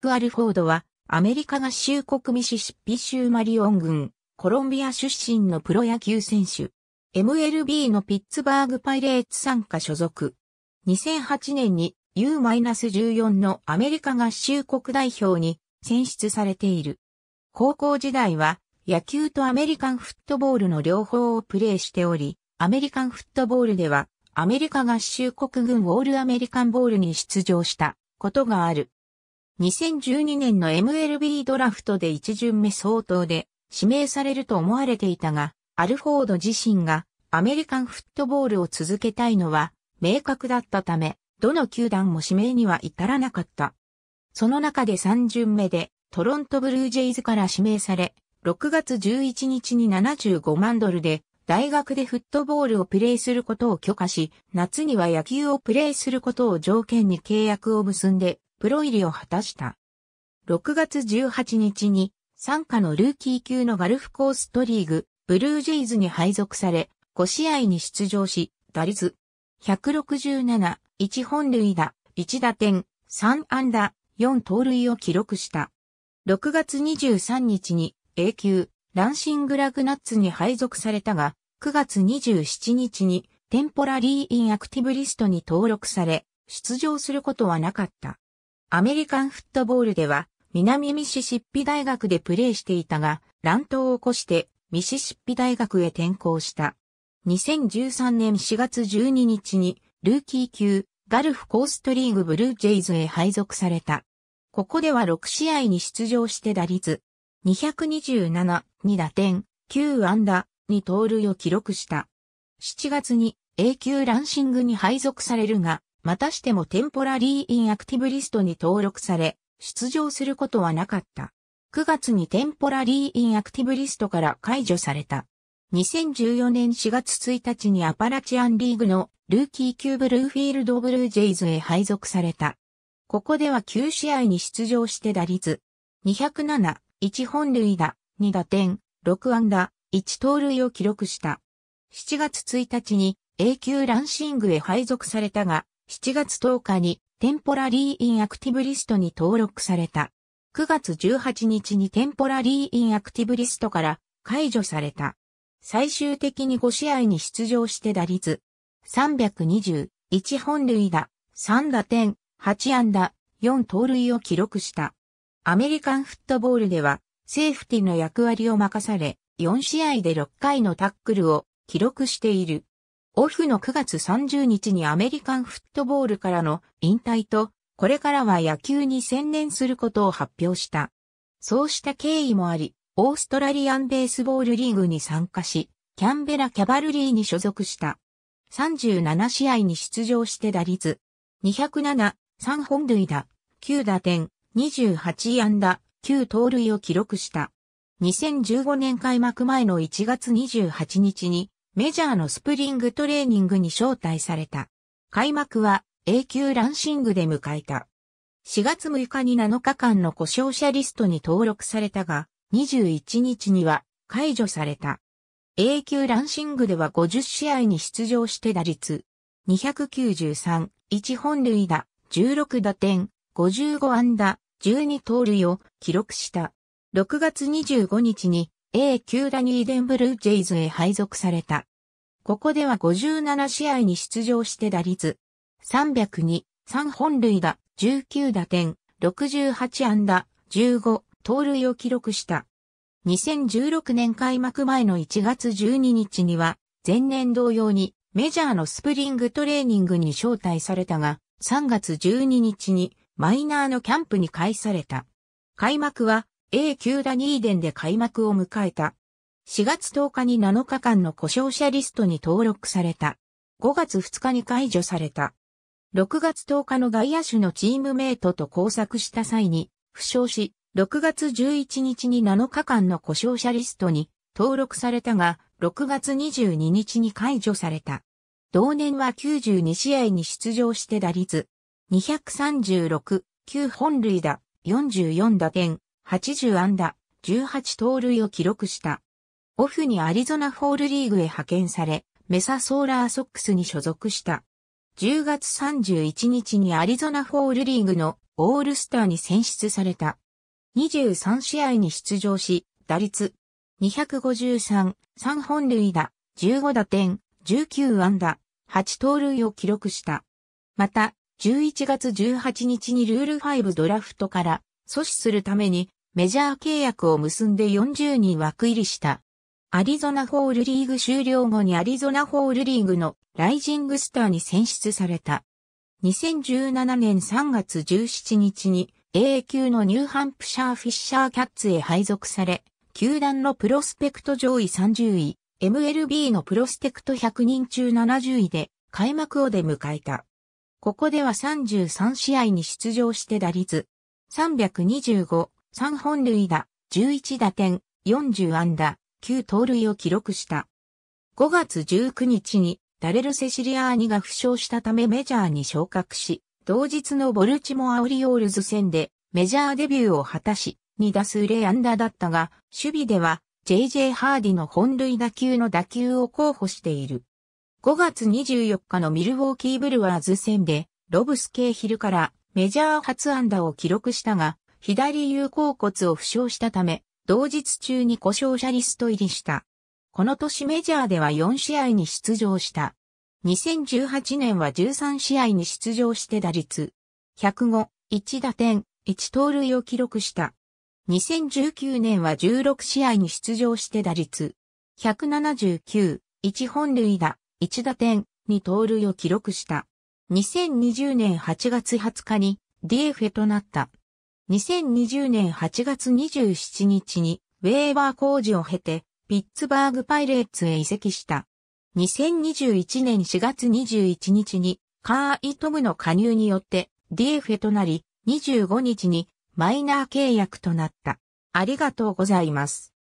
ク・アルフォードは、アメリカ合衆国ミシシッピ州マリオン郡、コロンビア出身のプロ野球選手。MLB のピッツバーグパイレーツ参加所属。2008年に U-14 のアメリカ合衆国代表に選出されている。高校時代は野球とアメリカンフットボールの両方をプレーしており、アメリカンフットボールではアメリカ合衆国軍オールアメリカンボールに出場したことがある。2012年の MLB ドラフトで一巡目相当で指名されると思われていたが、アルフォード自身がアメリカンフットボールを続けたいのは明確だったため、どの球団も指名には至らなかった。その中で3巡目でトロントブルージェイズから指名され、6月11日に75万ドルで大学でフットボールをプレイすることを許可し、夏には野球をプレイすることを条件に契約を結んでプロ入りを果たした。6月18日に、参加のルーキー級のガルフコーストリーグ、ブルージェイズに配属され、5試合に出場し、打率167、1本塁打、1打点、3安打、4盗塁を記録した。6月23日に A 級ランシングラグナッツに配属されたが、9月27日にテンポラリーインアクティブリストに登録され、出場することはなかった。アメリカンフットボールでは、南ミシシッピ大学でプレーしていたが、乱闘を起こしてミシシッピ大学へ転校した。2013年4月12日にルーキー級ガルフコーストリーグブルージェイズへ配属された。ここでは6試合に出場して打率227、2打点、9安打、に盗塁を記録した。7月に A 級ランシングに配属されるが、またしてもテンポラリーインアクティブリストに登録され、出場することはなかった。9月にテンポラリーインアクティブリストから解除された。2014年4月1日にアパラチアンリーグのルーキー級ブルーフィールドブルージェイズへ配属された。ここでは9試合に出場して打率207、1本塁打、2打点、6安打、1盗塁を記録した。7月1日に A 級ランシングへ配属されたが、7月10日にテンポラリーインアクティブリストに登録された。9月18日にテンポラリーインアクティブリストから解除された。最終的に5試合に出場して打率3 2 1本塁打、3打点、8安打、4盗塁を記録した。アメリカンフットボールではセーフティの役割を任され、4試合で6回のタックルを記録している。オフの9月30日にアメリカンフットボールからの引退と、これからは野球に専念することを発表した。そうした経緯もあり、オーストラリアンベースボールリーグに参加し、キャンベラ・キャバルリーに所属した。37試合に出場して打率、207、3本塁打、9打点、28安打、9盗塁を記録した。2015年開幕前の1月28日にメジャーのスプリングトレーニングに招待された。開幕は A 級ランシングで迎えた。4月6日に7日間の故障者リストに登録されたが、21日には解除された。A 級ランシングでは50試合に出場して打率293、1本塁打、16打点、55安打、12盗塁を記録した。6月25日に A 級ダニーデンブルージェイズへ配属された。ここでは57試合に出場して打率302、3本塁打、19打点、68安打、15、盗塁を記録した。2016年開幕前の1月12日には、前年同様にメジャーのスプリングトレーニングに招待されたが、3月12日にマイナーのキャンプに返された。開幕は A 級ダニーデンで開幕を迎えた。4月10日に7日間の故障者リストに登録された。5月2日に解除された。6月10日の外野手のチームメイトと交錯した際に、負傷し、6月11日に7日間の故障者リストに登録されたが、6月22日に解除された。同年は92試合に出場して打率、236、9本塁打、44打点、80安打、18盗塁を記録した。オフにアリゾナフォールリーグへ派遣され、メサソーラーソックスに所属した。10月31日にアリゾナフォールリーグのオールスターに選出された。23試合に出場し、打率253、3本塁打、15打点、19安打、8盗塁を記録した。また、11月18日にルール5ドラフトから阻止するためにメジャー契約を結んで40人枠入りした。アリゾナホールリーグ終了後にアリゾナホールリーグのライジングスターに選出された。2017年3月17日に A 級のニューハンプシャーフィッシャーキャッツへ配属され、球団のプロスペクト上位30位、MLB のプロスペクト100人中70位で開幕をで迎えた。ここでは33試合に出場して打率325、3本塁打、11打点、40安打、9盗塁を記録した。5月19日にダレル・セシリアーニが負傷したためメジャーに昇格し、同日のボルチモア・オリオールズ戦でメジャーデビューを果たし、2打数0安打だったが、守備では JJ ハーディの本塁打球の打球を候補している。5月24日のミルウォーキーブルワーズ戦で、ロブス・ケイヒルからメジャー初安打を記録したが、左有効骨を負傷したため、同日中に故障者リスト入りした。この年メジャーでは4試合に出場した。2018年は13試合に出場して打率105、1打点、1盗塁を記録した。2019年は16試合に出場して打率179、1本塁打、1打点、2盗塁を記録した。2020年8月20日に DF となった。2020年8月27日にウェーバー工事を経てピッツバーグパイレーツへ移籍した。2021年4月21日にカーイトムの加入によって DFA となり25日にマイナー契約となった。ありがとうございます。